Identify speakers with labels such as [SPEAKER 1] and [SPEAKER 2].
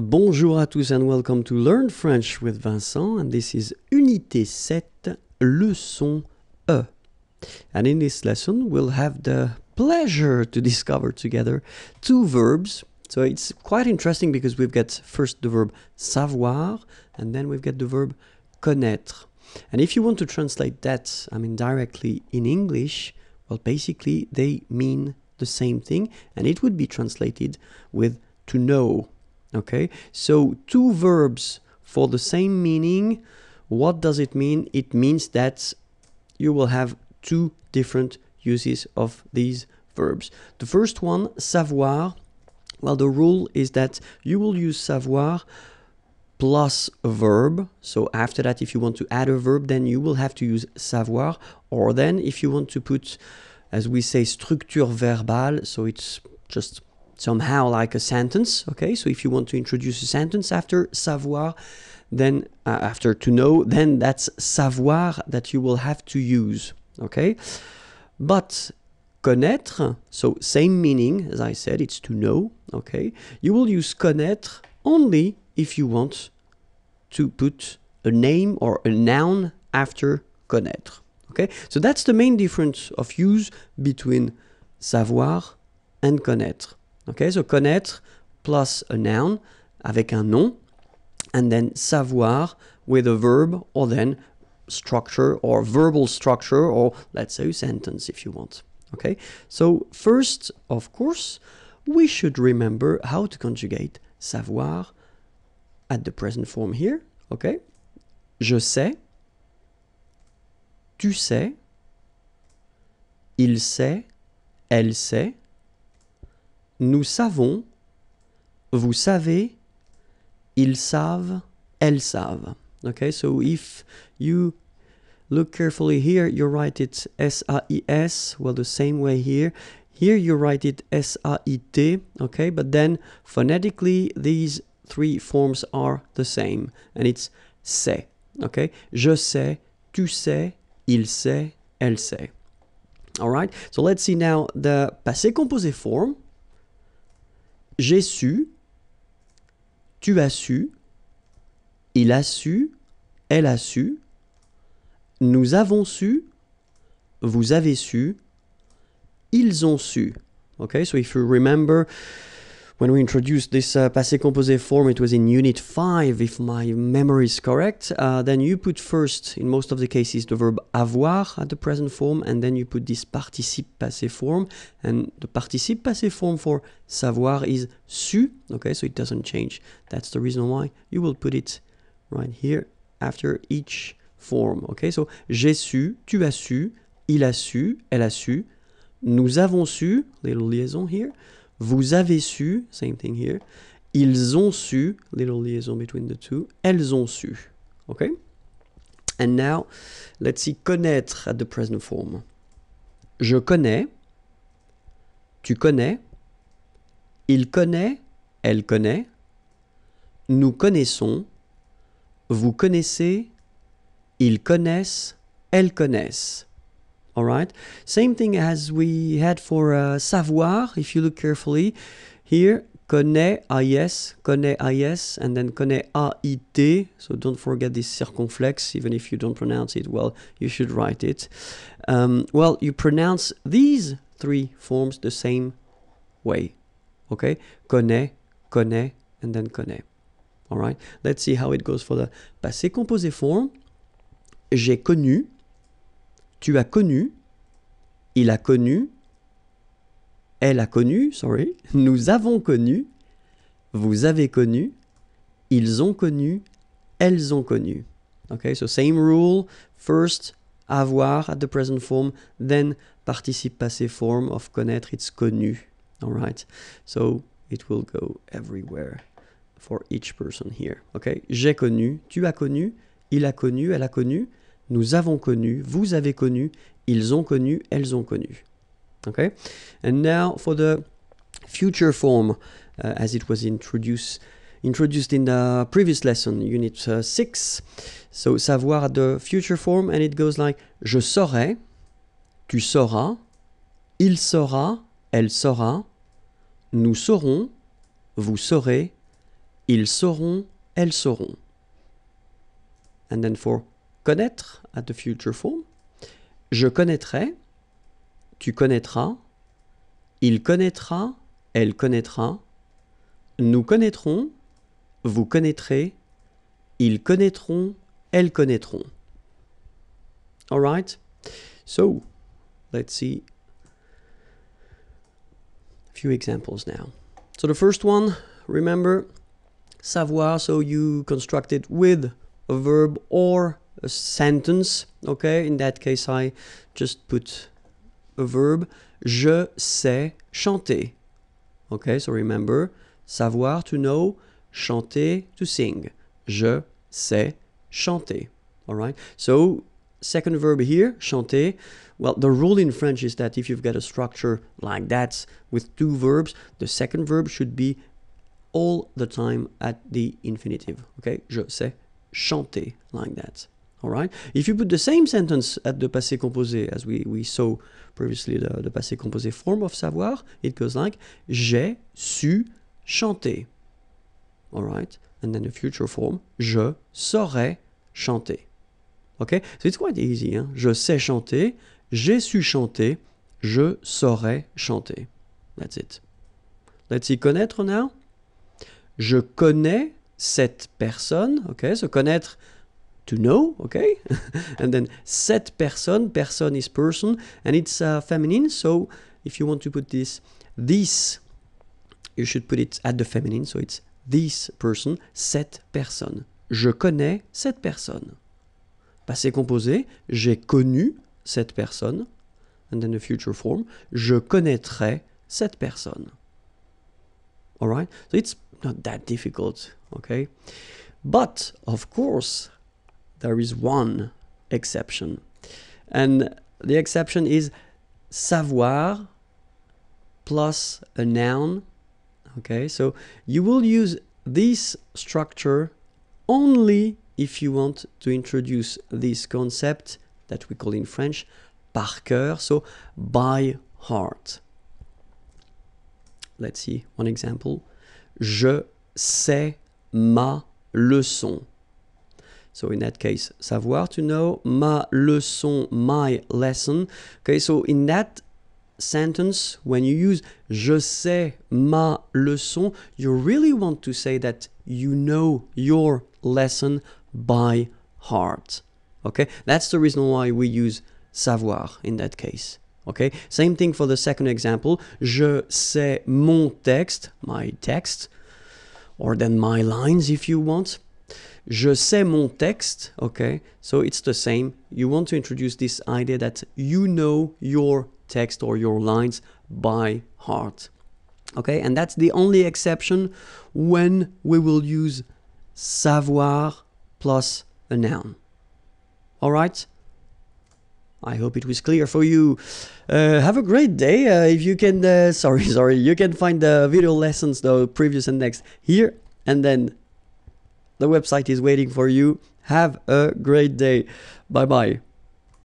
[SPEAKER 1] Bonjour à tous and welcome to Learn French with Vincent and this is Unité 7, Leçon E. And in this lesson we'll have the pleasure to discover together two verbs. So it's quite interesting because we've got first the verb savoir and then we've got the verb connaître. And if you want to translate that, I mean directly in English, well basically they mean the same thing and it would be translated with to know Okay, so two verbs for the same meaning. What does it mean? It means that you will have two different uses of these verbs. The first one, savoir. Well, the rule is that you will use savoir plus a verb. So after that, if you want to add a verb, then you will have to use savoir. Or then if you want to put, as we say, structure verbale, so it's just somehow like a sentence, okay? So if you want to introduce a sentence after savoir, then uh, after to know, then that's savoir that you will have to use, okay? But connaître, so same meaning as I said, it's to know, okay? You will use connaître only if you want to put a name or a noun after connaître, okay? So that's the main difference of use between savoir and connaître. Okay, so connaître plus a noun avec un nom, and then savoir with a verb or then structure or verbal structure or let's say sentence if you want. Okay, so first, of course, we should remember how to conjugate savoir at the present form here. Okay, je sais, tu sais, il sait, elle sait, Nous savons, vous savez, ils savent, elles savent. Okay, so if you look carefully here, you write it S-A-I-S, well, the same way here. Here you write it S-A-I-T, okay, but then phonetically these three forms are the same, and it's c'est, okay? Je sais, tu sais, il sait, elle sait. All right, so let's see now the passé composé form, j'ai su, tu as su, il a su, elle a su, nous avons su, vous avez su, ils ont su. Ok, so if you remember when we introduced this uh, passé composé form, it was in Unit 5, if my memory is correct. Uh, then you put first, in most of the cases, the verb avoir at the present form, and then you put this participe passé form. And the participe passé form for savoir is su, okay, so it doesn't change. That's the reason why you will put it right here after each form, okay? So j'ai su, tu as su, il a su, elle a su, nous avons su, little liaison here. Vous avez su, same thing here. Ils ont su, little liaison between the two. Elles ont su. OK? And now, let's see connaître at the present form. Je connais. Tu connais. Il connaît. Elle connaît. Nous connaissons. Vous connaissez. Ils connaissent. Elles connaissent. all right same thing as we had for uh, savoir if you look carefully here connaît AIS, ah, connaît AIS, ah, and then connaît AIT. Ah, so don't forget this circumflex, even if you don't pronounce it well, you should write it. Um, well, you pronounce these three forms the same way. Okay? Connaît, connaît, and then connaît. All right? Let's see how it goes for the passé composé form. J'ai connu, tu as connu, il a connu, elle a connu, sorry, nous avons connu, vous avez connu, ils ont connu, elles ont connu. Okay, so same rule, first avoir at the present form, then participe passé form of connaître, it's connu. All right, so it will go everywhere for each person here. Okay, j'ai connu, tu as connu, il a connu, elle a connu, nous avons connu, vous avez connu, ils ont connu, elles ont connu. Okay? And now for the future form, uh, as it was introduced introduced in the previous lesson, unit 6. Uh, so savoir the future form, and it goes like je saurai, tu sauras, il saura, elle saura, nous saurons, vous saurez, ils sauront, elles sauront. And then for connaître at the future form. Je connaîtrai, tu connaîtras, il connaîtra, elle connaîtra, nous connaîtrons, vous connaîtrez, ils connaîtront, elles connaîtront. right? So, let's see a few examples now. So the first one, remember, savoir, so you construct it with a verb or a sentence, okay? In that case, I just put a verb. Je sais chanter. Okay, so remember, savoir to know, chanter to sing. Je sais chanter. All right, so second verb here, chanter. Well, the rule in French is that if you've got a structure like that with two verbs, the second verb should be all the time at the infinitive. Okay, je sais chanter like that. All right. If you put the same sentence at the passé composé as we, we saw previously the, the passé composé form of savoir, it goes like j'ai su chanter. All right. And then the future form, je saurais chanter. Okay? So it's Hein? Je sais chanter, j'ai su chanter, je saurais chanter. That's it. Let's see connaître now. Je connais cette personne. Okay? So connaître to know, okay? and then set person, person is person, and it's uh, feminine, so if you want to put this, this, you should put it at the feminine, so it's this person, cette personne. Je connais cette personne. Passé composé, j'ai connu cette personne. And then the future form, je connaîtrai cette personne. Alright? So it's not that difficult, okay? But, of course, there is one exception. And the exception is savoir plus a noun. Okay, so you will use this structure only if you want to introduce this concept that we call in French par cœur, so by heart. Let's see one example. Je sais ma leçon. So in that case, savoir to know, ma leçon, my lesson. Okay, so in that sentence, when you use je sais ma leçon, you really want to say that you know your lesson by heart. Okay, that's the reason why we use savoir in that case. Okay, same thing for the second example. Je sais mon texte, my text, or then my lines if you want je sais mon texte, okay? So it's the same. You want to introduce this idea that you know your text or your lines by heart. Okay, and that's the only exception when we will use savoir plus a noun. All right? I hope it was clear for you. Uh, have a great day. Uh, if you can, uh, sorry, sorry, you can find the video lessons, the previous and next, here and then the website is waiting for you. Have a great day. Bye bye.